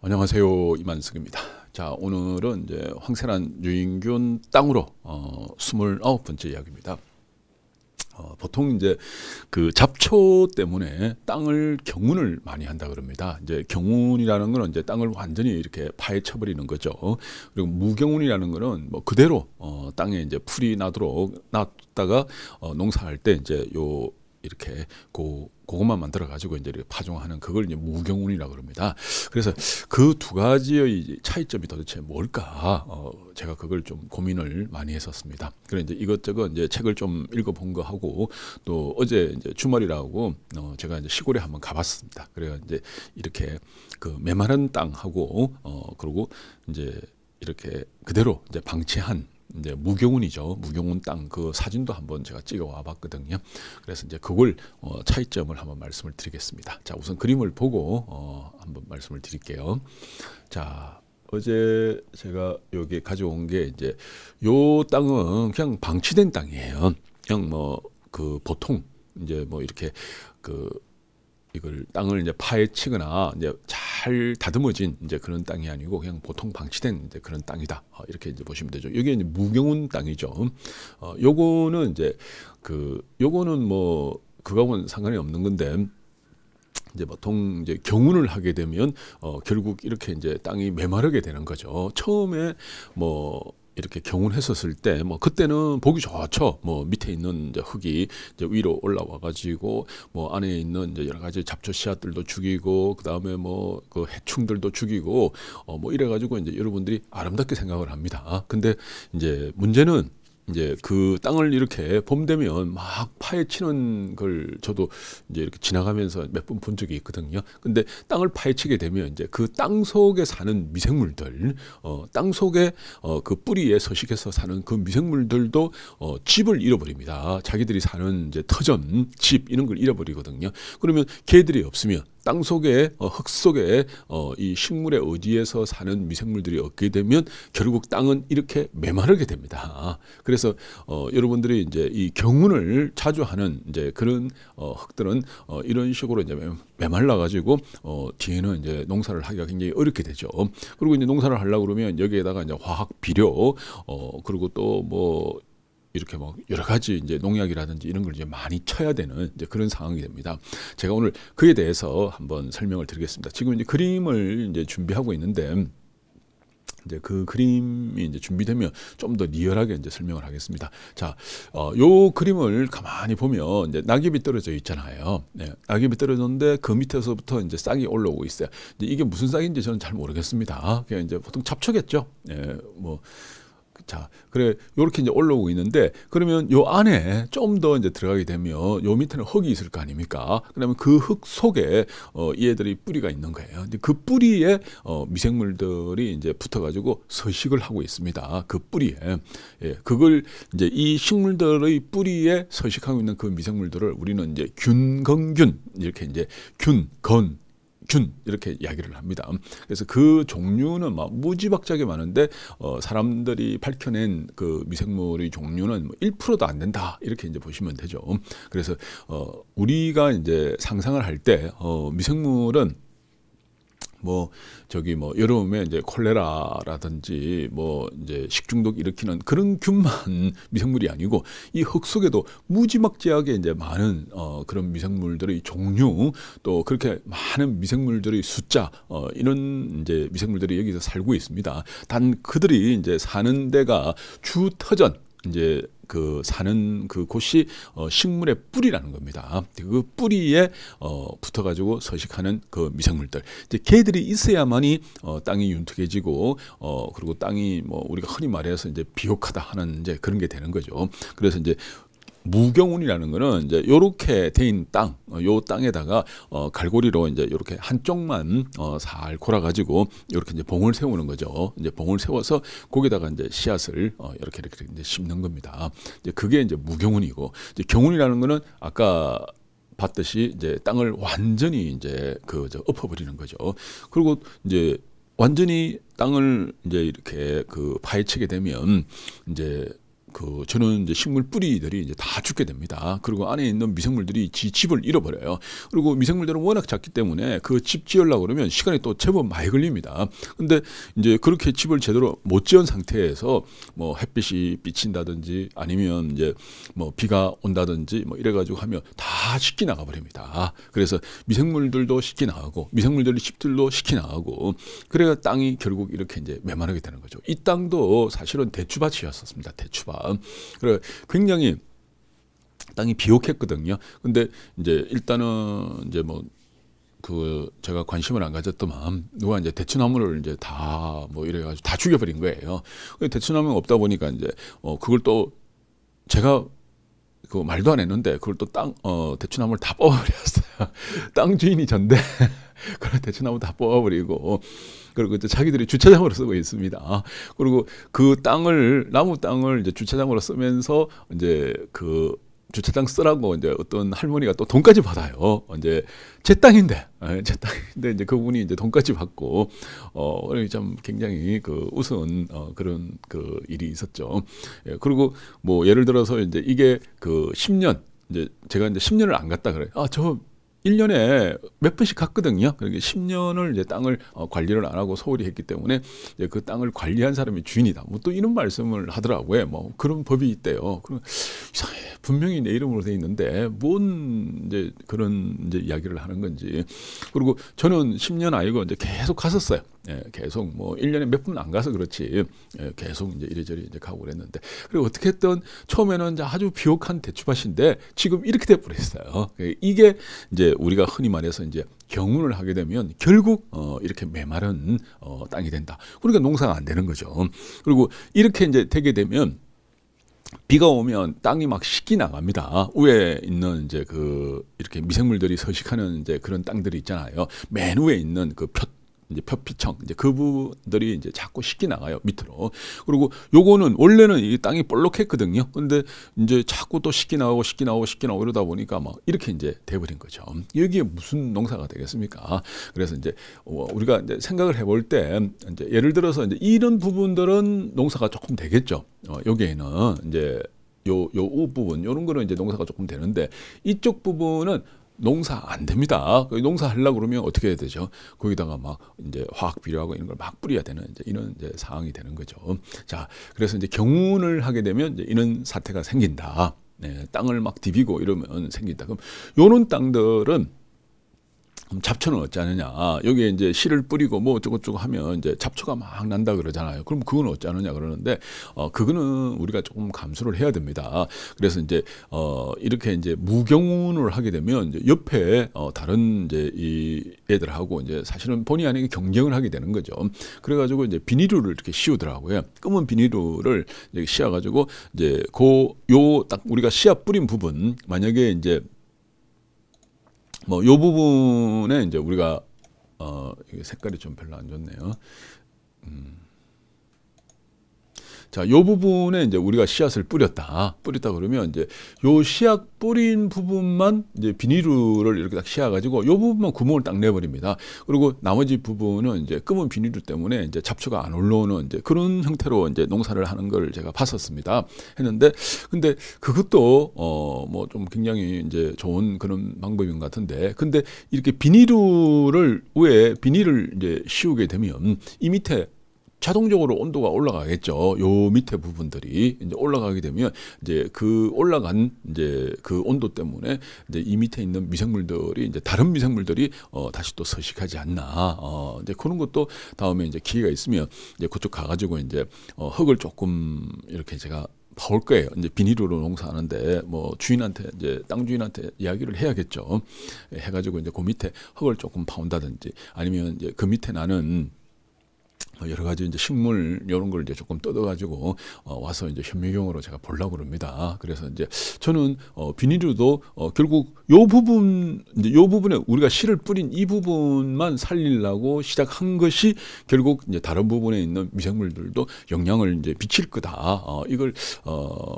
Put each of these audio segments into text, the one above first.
안녕하세요 이만석입니다. 자 오늘은 이제 황세란 유인균 땅으로 어, 29번째 이야기입니다. 어, 보통 이제 그 잡초 때문에 땅을 경운을 많이 한다 그럽니다. 이제 경운이라는 거는 이제 땅을 완전히 이렇게 파헤쳐 버리는 거죠. 그리고 무경운이라는 거는 뭐 그대로 어, 땅에 이제 풀이 나도록 놨다가 어, 농사할 때 이제 요 이렇게 고 그것만 만들어 가지고 이제 파종하는 그걸 이제 무경운이라고 그럽니다. 그래서 그 두 가지의 차이점이 도대체 뭘까? 어, 제가 그걸 좀 고민을 많이 했었습니다. 그래 이제 이것저것 이제 책을 좀 읽어본 거 하고 또 어제 이제 주말이라고 어, 제가 이제 시골에 한번 가봤습니다. 그래 이제 이렇게 그 메마른 땅하고 어 그리고 이제 이렇게 그대로 이제 방치한 이제 무경운이죠. 무경운 땅 그 사진도 한번 제가 찍어 와봤거든요. 그래서 이제 그걸 어, 차이점을 한번 말씀을 드리겠습니다. 자, 우선 그림을 보고 어, 한번 말씀을 드릴게요. 자, 어제 제가 여기 가져온 게 이제 요 땅은 그냥 방치된 땅이에요. 그냥 뭐 그 보통 이제 뭐 이렇게 그 이걸 땅을 이제 파헤치거나 이제 잘잘 다듬어진 이제 그런 땅이 아니고 그냥 보통 방치된 이제 그런 땅이다. 어, 이렇게 이제 보시면 되죠. 이게 이제 무경운 땅이죠. 어, 요거는 이제 그 요거는 뭐그거는 상관이 없는 건데 이제 보통 이제 경운을 하게 되면 어 결국 이렇게 이제 땅이 메마르게 되는 거죠. 처음에 뭐 이렇게 경운했었을 때뭐 그때는 보기 좋죠. 았뭐 밑에 있는 이제 흙이 이제 위로 올라와 가지고 뭐 안에 있는 이제 여러 가지 잡초 씨앗들도 죽이고 그다음에 뭐그 해충들도 죽이고 어뭐 이래 가지고 이제 여러분들이 아름답게 생각을 합니다. 아, 근데 이제 문제는 이제 그 땅을 이렇게 봄 되면 막 파헤치는 걸 저도 이제 이렇게 지나가면서 몇 번 본 적이 있거든요. 근데 땅을 파헤치게 되면 이제 그 땅 속에 사는 미생물들, 어, 땅 속에 어, 그 뿌리에 서식해서 사는 그 미생물들도 어, 집을 잃어버립니다. 자기들이 사는 이제 터전, 집 이런 걸 잃어버리거든요. 그러면 개들이 없으면 땅 속에 어, 흙 속에 어, 이 식물의 어디에서 사는 미생물들이 없게 되면 결국 땅은 이렇게 메마르게 됩니다. 그래서 어, 여러분들이 이제 이 경운을 자주 하는 이제 그런 어, 흙들은 어, 이런 식으로 이제 메말라 가지고 어, 뒤에는 이제 농사를 하기가 굉장히 어렵게 되죠. 그리고 이제 농사를 하려고 그러면 여기에다가 이제 화학 비료 어, 그리고 또뭐 이렇게 뭐 여러 가지 이제 농약이라든지 이런 걸 이제 많이 쳐야 되는 이제 그런 상황이 됩니다. 제가 오늘 그에 대해서 한번 설명을 드리겠습니다. 지금 이제 그림을 이제 준비하고 있는데 이제 그 그림이 이제 준비되면 좀 더 리얼하게 이제 설명을 하겠습니다. 자, 어, 요 그림을 가만히 보면 이제 낙엽이 떨어져 있잖아요. 네, 낙엽이 떨어졌는데 그 밑에서부터 이제 싹이 올라오고 있어요. 이제 이게 무슨 싹인지 저는 잘 모르겠습니다. 그냥 이제 보통 잡초겠죠. 네, 뭐 자, 그래 요렇게 이제 올라오고 있는데 그러면 요 안에 좀 더 이제 들어가게 되면 요 밑에는 흙이 있을 거 아닙니까? 그러면 그 흙 속에 어, 얘들이 뿌리가 있는 거예요. 근데 그 뿌리에 어, 미생물들이 이제 붙어가지고 서식을 하고 있습니다. 그 뿌리에 예, 그걸 이제 이 식물들의 뿌리에 서식하고 있는 그 미생물들을 우리는 이제 균건균 이렇게 이제 균건 균 이렇게 이야기를 합니다. 그래서 그 종류는 막 무지박지하게 많은데 어, 사람들이 밝혀낸 그 미생물의 종류는 뭐 1%도 안 된다 이렇게 이제 보시면 되죠. 그래서 어, 우리가 이제 상상을 할때 어, 미생물은 뭐 저기 뭐 여름에 이제 콜레라라든지 뭐 이제 식중독 일으키는 그런 균만 미생물이 아니고 이 흙 속에도 무지막지하게 이제 많은 어 그런 미생물들의 종류 또 그렇게 많은 미생물들의 숫자 어 이런 이제 미생물들이 여기서 살고 있습니다. 단 그들이 이제 사는 데가 주 터전 이제 그 사는 그 곳이 어 식물의 뿌리라는 겁니다. 그 뿌리에 어 붙어가지고 서식하는 그 미생물들. 이제 걔들이 있어야만이 어 땅이 윤택해지고 어 그리고 땅이 뭐 우리가 흔히 말해서 이제 비옥하다 하는 이제 그런 게 되는 거죠. 그래서 이제 무경운이라는 거는 이제 요렇게 된 땅, 어, 요 땅에다가 어 갈고리로 이제 요렇게 한쪽만 어살 골아 가지고 요렇게 이제 봉을 세우는 거죠. 이제 봉을 세워서 거기다가 이제 씨앗을 어 이렇게 이렇게 이제 심는 겁니다. 이제 그게 이제 무경운이고 이제 경운이라는 거는 아까 봤듯이 이제 땅을 완전히 이제 그저 엎어버리는 거죠. 그리고 이제 완전히 땅을 이제 이렇게 그 파헤치게 되면 이제 그 저는 이제 식물 뿌리들이 이제 다 죽게 됩니다. 그리고 안에 있는 미생물들이 지 집을 잃어버려요. 그리고 미생물들은 워낙 작기 때문에 그 집 지으려고 그러면 시간이 또 제법 많이 걸립니다. 근데 이제 그렇게 집을 제대로 못 지은 상태에서 뭐 햇빛이 비친다든지 아니면 이제 뭐 비가 온다든지 뭐 이래가지고 하면 다 식기 나가버립니다. 그래서 미생물들도 식기 나가고 미생물들이 집들도 식기 나가고 그래야 땅이 결국 이렇게 이제 메마르게 되는 거죠. 이 땅도 사실은 대추밭이었었습니다. 대추밭. 그래 굉장히 땅이 비옥했거든요. 근데 이제 일단은 이제 뭐 그 제가 관심을 안가졌던 마음 누가 이제 대추나무를 이제 다 뭐 이래가지고 다 죽여버린 거예요. 대추나무가 없다 보니까 이제 어 그걸 또 제가 그 말도 안 했는데 그걸 또 땅 어 대추나무를 다 뽑아버렸어요. 땅 주인이 전데 그걸 대추나무 다 뽑아버리고 그리고 이제 자기들이 주차장으로 쓰고 있습니다. 아, 그리고 그 땅을 나무 땅을 이제 주차장으로 쓰면서 이제 그 주차장 쓰라고 이제 어떤 할머니가 또 돈까지 받아요. 이제 제 땅인데, 예, 제 땅인데 이제 그분이 이제 돈까지 받고 어참 굉장히 그 우스운 어, 그런 그 일이 있었죠. 예, 그리고 뭐 예를 들어서 이제 이게 그 10년 이제 제가 이제 10년을 안 갔다 그래. 아, 저 1년에몇 번씩 갔거든요. 그러니까 10년을 이제 땅을 어, 관리를 안 하고 소홀히 했기 때문에 이제 그 땅을 관리한 사람이 주인이다. 뭐 또 이런 말씀을 하더라고요. 뭐 그런 법이 있대요. 그럼 이상해. 분명히 내 이름으로 돼 있는데 뭔 이제 그런 이제 이야기를 하는 건지. 그리고 저는 10년 아니고 이제 계속 갔었어요. 예, 계속 뭐 1년에 몇분안 가서 그렇지 예, 계속 이제 이래저래 이제 가고 그랬는데 그리고 어떻게 했던 처음에는 이제 아주 비옥한 대추밭인데 지금 이렇게 돼 버렸어요. 그 이게 이제 우리가 흔히 말해서 이제 경운을 하게 되면 결국 어, 이렇게 메마른 어, 땅이 된다. 그러니까 농사가 안 되는 거죠. 그리고 이렇게 이제 되게 되면 비가 오면 땅이 막 식기 나갑니다. 위에 있는 이제 그 이렇게 미생물들이 서식하는 이제 그런 땅들이 있잖아요. 맨 위에 있는 그 표, 이제 표피청 이제 그분들이 이제 자꾸 식기 나가요 밑으로 그리고 요거는 원래는 이 땅이 볼록했거든요 근데 이제 자꾸 또 식기 나오고 식기 나오고 식기 나오고 이러다 보니까 막 이렇게 이제 돼버린 거죠 여기에 무슨 농사가 되겠습니까 그래서 이제 어, 우리가 이제 생각을 해볼 때 이제 예를 들어서 이제 이런 부분들은 농사가 조금 되겠죠 어, 여기에는 이제 요, 요, 부분, 요런 거는 이제 농사가 조금 되는데, 이쪽 부분은 농사 안 됩니다. 농사 하려고 그러면 어떻게 해야 되죠? 거기다가 막 이제 화학 비료하고 이런 걸 막 뿌려야 되는 이제 이런 이제 상황이 되는 거죠. 자, 그래서 이제 경운을 하게 되면 이제 이런 사태가 생긴다. 네, 땅을 막 디비고 이러면 생긴다. 그럼 요런 땅들은 잡초는 어찌하느냐. 여기에 이제 씨를 뿌리고 뭐 어쩌고저쩌고 하면 이제 잡초가 막 난다 그러잖아요. 그럼 그건 어찌하느냐 그러는데, 어, 그거는 우리가 조금 감수를 해야 됩니다. 그래서 이제, 어, 이렇게 이제 무경운을 하게 되면 이제 옆에, 어, 다른 이제 이 애들하고 이제 사실은 본의 아니게 경쟁을 하게 되는 거죠. 그래가지고 이제 비닐을 이렇게 씌우더라고요. 검은 비닐을 이제 씌워가지고 이제 고, 요 딱 우리가 씨앗 뿌린 부분, 만약에 이제 뭐요 부분에 이제 우리가 어 색깔이 좀 별로 안 좋네요. 음. 자, 요 부분에 이제 우리가 씨앗을 뿌렸다. 뿌렸다 그러면 이제 요 씨앗 뿌린 부분만 이제 비닐을 이렇게 딱 씌워 가지고 요 부분만 구멍을 딱 내버립니다. 그리고 나머지 부분은 이제 검은 비닐 때문에 이제 잡초가 안 올라오는 이제 그런 형태로 이제 농사를 하는 걸 제가 봤었습니다. 했는데 근데 그것도 어 뭐 좀 굉장히 이제 좋은 그런 방법인 것 같은데 근데 이렇게 비닐을 위에 비닐을 이제 씌우게 되면 이 밑에 자동적으로 온도가 올라가겠죠. 요 밑에 부분들이 이제 올라가게 되면 이제 그 올라간 이제 그 온도 때문에 이제 이 밑에 있는 미생물들이 이제 다른 미생물들이 어 다시 또 서식하지 않나. 어 이제 그런 것도 다음에 이제 기회가 있으면 이제 그쪽 가가지고 이제 어 흙을 조금 이렇게 제가 파올 거예요. 이제 비닐로 농사하는데 뭐 주인한테 이제 땅 주인한테 이야기를 해야겠죠. 해가지고 이제 그 밑에 흙을 조금 파온다든지 아니면 이제 그 밑에 나는 뭐 여러 가지 이제 식물 이런 걸 이제 조금 뜯어가지고 어, 와서 이제 현미경으로 제가 보려고 그럽니다. 그래서 이제 저는 어, 비닐로도 어, 결국 요 부분 이제 요 부분에 우리가 씨를 뿌린 이 부분만 살리려고 시작한 것이 결국 이제 다른 부분에 있는 미생물들도 영향을 이제 비칠 거다. 어, 이걸 어,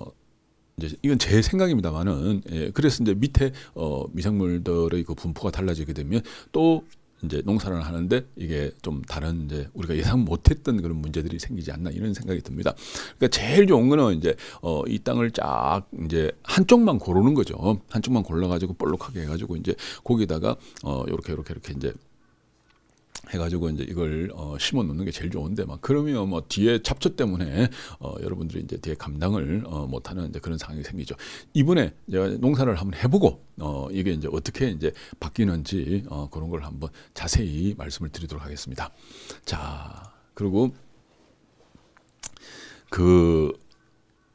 이건 제 생각입니다만은 예, 그래서 이제 밑에 어, 미생물들의 그 분포가 달라지게 되면 또 이제 농사를 하는데 이게 좀 다른 이제 우리가 예상 못했던 그런 문제들이 생기지 않나 이런 생각이 듭니다. 그러니까 제일 좋은 거는 이제 어, 이 땅을 쫙 이제 한쪽만 고르는 거죠. 한쪽만 골라가지고 볼록하게 해가지고 이제 거기다가 어, 이렇게 이렇게 이렇게 이제 해가지고 이제 이걸 어, 심어 놓는 게 제일 좋은데 막 그러면 뭐 뒤에 잡초 때문에 어, 여러분들이 이제 뒤에 감당을 어, 못하는 이제 그런 상황이 생기죠. 이번에 제가 농사를 한번 해보고 어, 이게 이제 어떻게 이제 바뀌는지 어, 그런 걸 한번 자세히 말씀을 드리도록 하겠습니다. 자 그리고 그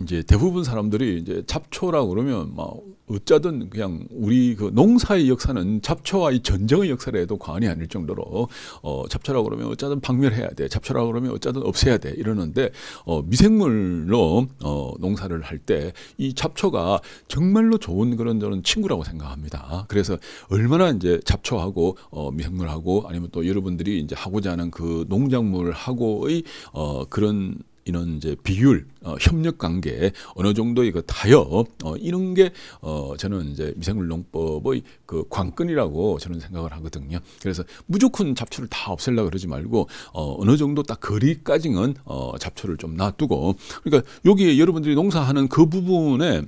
이제 대부분 사람들이 이제 잡초라고 그러면 막 어쩌든 그냥 우리 그 농사의 역사는 잡초와 이 전쟁의 역사를 해도 과언이 아닐 정도로 어 잡초라고 그러면 어쩌든 박멸해야 돼 잡초라고 그러면 어쩌든 없애야 돼 이러는데 어 미생물로 어 농사를 할 때 이 잡초가 정말로 좋은 그런 저는 친구라고 생각합니다 그래서 얼마나 이제 잡초하고 어 미생물하고 아니면 또 여러분들이 이제 하고자 하는 그 농작물하고의 어 그런 이런 이제 비율, 어, 협력 관계 어느 정도의 그 타협 어, 이런 게 어, 저는 이제 미생물농법의 그 관건이라고 저는 생각을 하거든요. 그래서 무조건 잡초를 다 없앨라 그러지 말고 어, 어느 정도 딱 거리까지는 어, 잡초를 좀 놔두고 그러니까 여기에 여러분들이 농사하는 그 부분에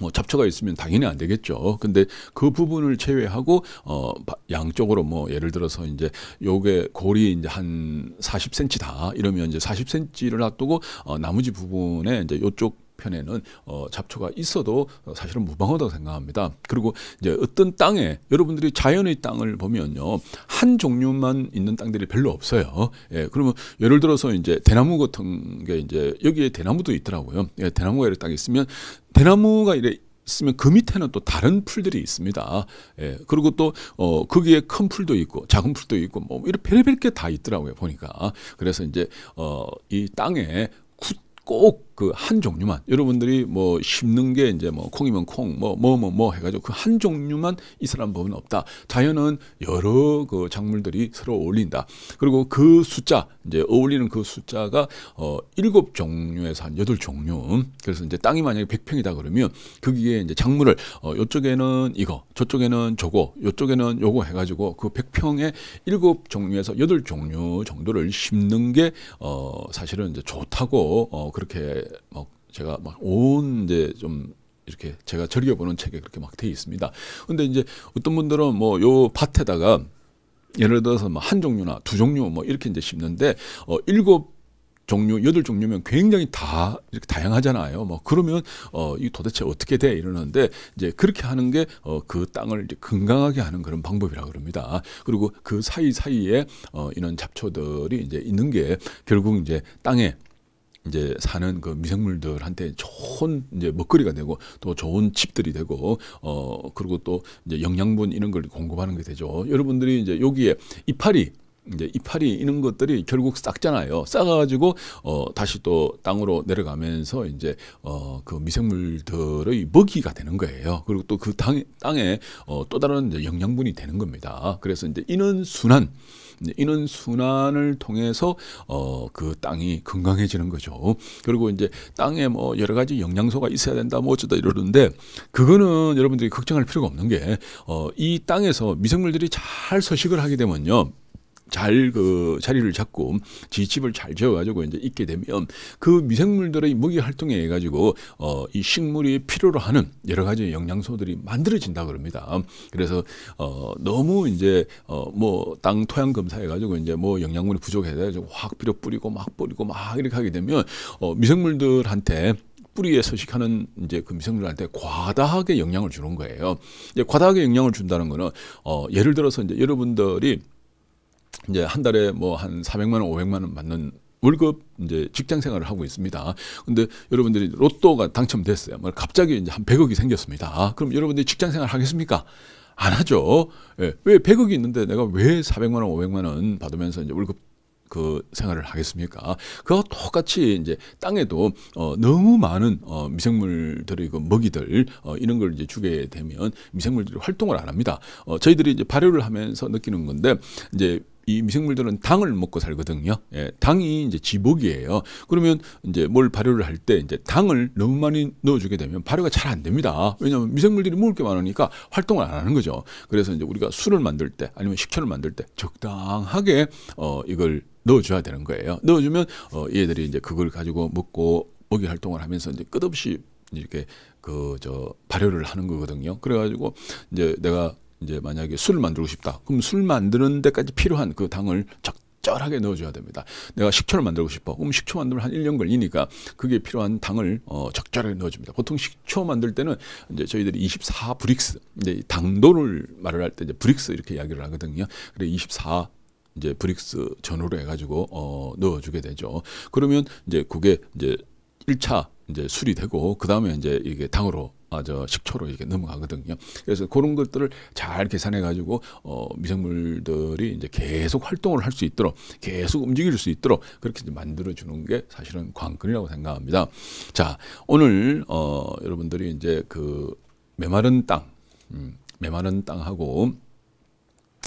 뭐 잡초가 있으면 당연히 안 되겠죠. 근데 그 부분을 제외하고 어 양쪽으로 뭐 예를 들어서 이제 요게 골이 이제 한 40cm다 이러면 이제 40cm를 놔두고 어 나머지 부분에 이제 요쪽 편에는 어, 잡초가 있어도 사실은 무방하다고 생각합니다. 그리고 이제 어떤 땅에 여러분들이 자연의 땅을 보면요 한 종류만 있는 땅들이 별로 없어요. 예, 그러면 예를 들어서 이제 대나무 같은 게 이제 여기에 대나무도 있더라고요. 예, 대나무가 이렇게 딱 있으면 대나무가 이래 있으면 그 밑에는 또 다른 풀들이 있습니다. 예, 그리고 또 어, 거기에 큰 풀도 있고 작은 풀도 있고 뭐 이런 별별 게 다 있더라고요 보니까. 그래서 이제 어, 이 땅에 꼭 그한 종류만 여러분들이 뭐 심는 게 이제 뭐 콩이면 콩 뭐 뭐 뭐뭐 뭐, 뭐, 뭐 해가지고 그 한 종류만 이스라엘 법은 없다. 자연은 여러 그 작물들이 서로 어울린다. 그리고 그 숫자 이제 어울리는 그 숫자가 어 일곱 종류에서 한 여덟 종류. 그래서 이제 땅이 만약에 백평이다 그러면 거기에 이제 작물을 어 요쪽에는 이거, 저쪽에는 저거, 요쪽에는 요거 해가지고 그 백평에 일곱 종류에서 여덟 종류 정도를 심는 게 어 사실은 이제 좋다고 어 그렇게 제막 제가 막온 이제 좀 이렇게 제가 즐겨보는 책에 그렇게 막돼 있습니다. 근데 이제 어떤 분들은 뭐 요 밭에다가 예를 들어서 뭐 한 종류나 두 종류 뭐 이렇게 이제 심는데 어 일곱 종류 여덟 종류면 굉장히 다 이렇게 다양하잖아요. 뭐 그러면 어이 도대체 어떻게 돼 이러는데 이제 그렇게 하는 게어그 땅을 이제 건강하게 하는 그런 방법이라 그럽니다. 그리고 그 사이 사이에 어 이런 잡초들이 이제 있는 게 결국 이제 땅에 이제 사는 그 미생물들한테 좋은 이제 먹거리가 되고 또 좋은 칩들이 되고 어 그리고 또 이제 영양분 이런 걸 공급하는 게 되죠. 여러분들이 이제 여기에 이파리 이제 이파리 이런 것들이 결국 싹잖아요. 싸가지고 어 다시 또 땅으로 내려가면서 이제 어그 미생물들의 먹이가 되는 거예요. 그리고 또 그 땅에 어또 다른 이제 영양분이 되는 겁니다. 그래서 이제 이는 순환 이는 순환을 통해서 어그 땅이 건강해지는 거죠. 그리고 이제 땅에 뭐 여러 가지 영양소가 있어야 된다 뭐 어쩌다 이러는데 그거는 여러분들이 걱정할 필요가 없는 게어이 땅에서 미생물들이 잘 서식을 하게 되면요. 잘그 자리를 잡고 지집을 잘 지어가지고 이제 있게 되면 그 미생물들의 무기 활동에 해 가지고 어, 이 식물이 필요로 하는 여러 가지 영양소들이 만들어진다 그럽니다. 그래서 어, 너무 이제 어, 뭐땅 토양 검사해 가지고 이제 뭐영양물이 부족해서 확 비료 뿌리고 막 뿌리고 막 이렇게 하게 되면 어, 미생물들한테 뿌리에 서식하는 이제 그 미생물한테 과다하게 영향을 주는 거예요. 이제 과다하게 영향을 준다는 거는 어 예를 들어서 이제 여러분들이 이제 한 달에 뭐 한 400만 원, 500만 원 받는 월급 이제 직장 생활을 하고 있습니다. 근데 여러분들이 로또가 당첨됐어요. 뭐 갑자기 이제 한 100억이 생겼습니다. 아, 그럼 여러분들이 직장 생활 하겠습니까? 안 하죠. 예. 왜 100억이 있는데 내가 왜 400만 원, 500만 원 받으면서 이제 월급 그 생활을 하겠습니까? 그와 똑같이 이제 땅에도 어, 너무 많은 어, 미생물들의 그 먹이들 어, 이런 걸 이제 주게 되면 미생물들이 활동을 안 합니다. 어, 저희들이 이제 발효를 하면서 느끼는 건데 이제 이 미생물들은 당을 먹고 살거든요. 예, 당이 이제 지복이에요. 그러면 이제 뭘 발효를 할 때 이제 당을 너무 많이 넣어주게 되면 발효가 잘 안 됩니다. 왜냐하면 미생물들이 먹을 게 많으니까 활동을 안 하는 거죠. 그래서 이제 우리가 술을 만들 때 아니면 식초를 만들 때 적당하게 어, 이걸 넣어줘야 되는 거예요. 넣어주면 어, 얘들이 이제 그걸 가지고 먹고 먹이 활동을 하면서 이제 끝없이 이렇게 그 저 발효를 하는 거거든요. 그래가지고 이제 내가 이제 만약에 술을 만들고 싶다. 그럼 술 만드는 데까지 필요한 그 당을 적절하게 넣어줘야 됩니다. 내가 식초를 만들고 싶어. 그럼 식초 만들면 한 1년 걸리니까 그게 필요한 당을 어, 적절하게 넣어줍니다. 보통 식초 만들 때는 이제 저희들이 24 브릭스, 이제 당도를 말을 할때 이제 브릭스 이렇게 이야기를 하거든요. 그래 24 이제 브릭스 전후로 해가지고 어, 넣어주게 되죠. 그러면 이제 그게 이제 1차 이제 술이 되고 그 다음에 이제 이게 당으로 어, 저 식초로 이렇게 넘어가거든요. 그래서 그런 것들을 잘 계산해 가지고 어, 미생물들이 이제 계속 활동을 할 수 있도록 계속 움직일 수 있도록 그렇게 만들어 주는 게 사실은 관건이라고 생각합니다. 자, 오늘 어, 여러분들이 이제 그 메마른 땅, 음, 메마른 땅하고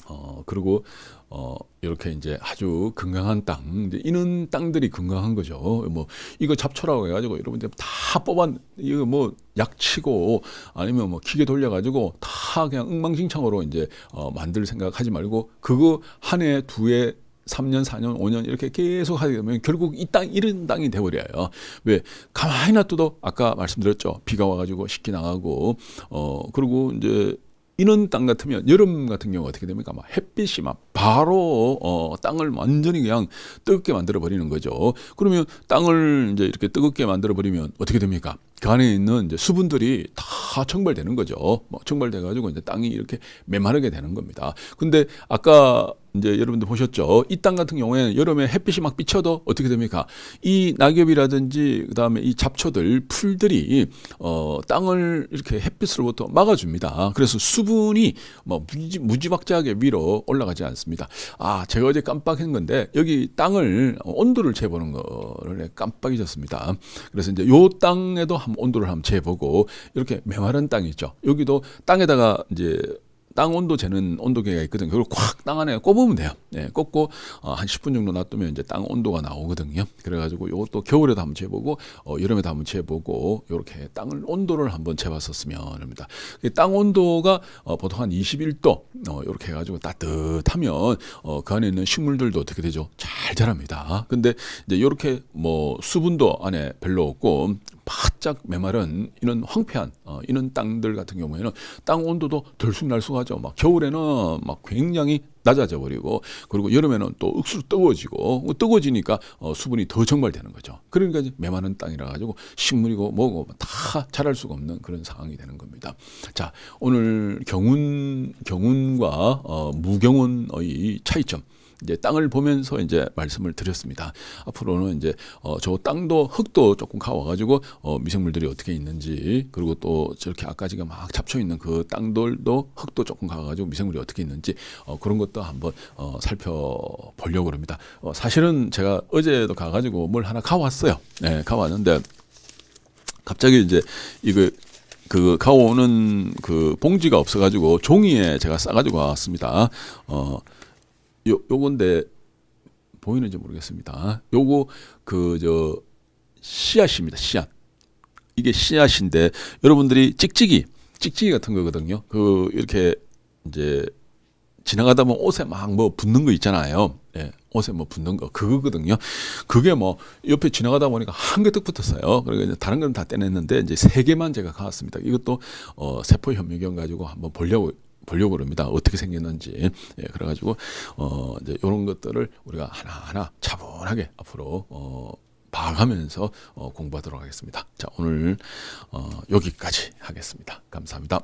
어, 그리고 어, 이렇게 이제 아주 건강한 땅, 이런 땅들이 건강한 거죠. 뭐 이거 잡초라고 해가지고 여러분들 다 뽑아 이거 뭐 약치고 아니면 뭐 기계 돌려가지고 다 그냥 엉망진창으로 이제 어, 만들 생각하지 말고 그거 한 해, 두 해, 3년, 4년, 5년 이렇게 계속 하게 되면 결국 이 땅 이런 땅이 돼버려요. 왜 가만히 놔둬도 아까 말씀드렸죠. 비가 와가지고 식기 나가고 어 그리고 이제 이런 땅 같으면 여름 같은 경우 어떻게 됩니까? 막 햇빛이 막 바로 어, 땅을 완전히 그냥 뜨겁게 만들어 버리는 거죠. 그러면 땅을 이제 이렇게 뜨겁게 만들어 버리면 어떻게 됩니까? 그 안에 있는 수분들이 다 청발되는 거죠. 뭐 청발돼 가지고 이제 땅이 이렇게 메마르게 되는 겁니다. 근데 아까 이제 여러분들 보셨죠? 이 땅 같은 경우에는 여름에 햇빛이 막 비쳐도 어떻게 됩니까? 이 낙엽이라든지 그다음에 이 잡초들, 풀들이 어 땅을 이렇게 햇빛으로부터 막아줍니다. 그래서 수분이 뭐 무지, 무지막지하게 위로 올라가지 않습니다. 있습니다. 아, 제가 어제 깜빡한 건데 여기 땅을 온도를 재보는 거를 깜빡 잊었습니다. 그래서 이제 요 땅에도 한번 온도를 한번 재보고 이렇게 메마른 땅 있죠. 여기도 땅에다가 이제 땅 온도 재는 온도계가 있거든요. 그걸 꽉 땅 안에 꼽으면 돼요. 예, 꽂고 어, 한 10분 정도 놔두면 이제 땅 온도가 나오거든요. 그래가지고 이것도 겨울에도 한번 재보고 어, 여름에도 한번 재보고 이렇게 땅을 온도를 한번 재봤었으면 합니다. 땅 온도가 어, 보통 한 21도 어, 이렇게 해가지고 따뜻하면 어, 그 안에 있는 식물들도 어떻게 되죠? 잘 자랍니다. 근데 이제 이렇게 뭐 수분도 안에 별로 없고 바짝 메마른 이런 황폐한 어, 이런 땅들 같은 경우에는 땅 온도도 들쑥날쑥하죠. 막 겨울에는 막 굉장히 낮아져 버리고 그리고 여름에는 또 억수로 뜨거워지고 그 뜨거워지니까 어, 수분이 더 정발되는 거죠. 그러니까 이제 메마른 땅이라 가지고 식물이고 뭐고 다 자랄 수가 없는 그런 상황이 되는 겁니다. 자 오늘 경운 경운과 어, 무경운의 차이점 이제 땅을 보면서 이제 말씀을 드렸습니다. 앞으로는 이제 어, 저 땅도 흙도 조금 가와가지고 어, 미생물들이 어떻게 있는지 그리고 또 저렇게 아까지가 막 잡초 있는 그 땅돌도 흙도 조금 가가지고 미생물이 어떻게 있는지 어, 그런 것도 한번 어, 살펴보려고 합니다. 어, 사실은 제가 어제도 가가지고 뭘 하나 가왔어요. 네, 가왔는데 갑자기 이제 이거 그 가오는 그 봉지가 없어가지고 종이에 제가 싸가지고 왔습니다. 어요 요건데 보이는지 모르겠습니다. 요거 그저 씨앗입니다. 씨앗. 이게 씨앗인데 여러분들이 찍찍이 찍찍이 같은 거거든요. 그 이렇게 이제 지나가다 보면 옷에 막 뭐 붙는 거 있잖아요. 예, 옷에 뭐 붙는 거 그거거든요. 그게 뭐 옆에 지나가다 보니까 한개딱 붙었어요. 그리고 이제 다른 건 다 떼냈는데 이제 세 개만 제가 가왔습니다. 이것도 어, 세포 협류경 가지고 한번 보려고 보려고 합니다. 어떻게 생겼는지. 예, 그래가지고 어 이제 이런 것들을 우리가 하나하나 차분하게 앞으로 어 봐가면서 어, 공부하도록 하겠습니다. 자 오늘 어, 여기까지 하겠습니다. 감사합니다.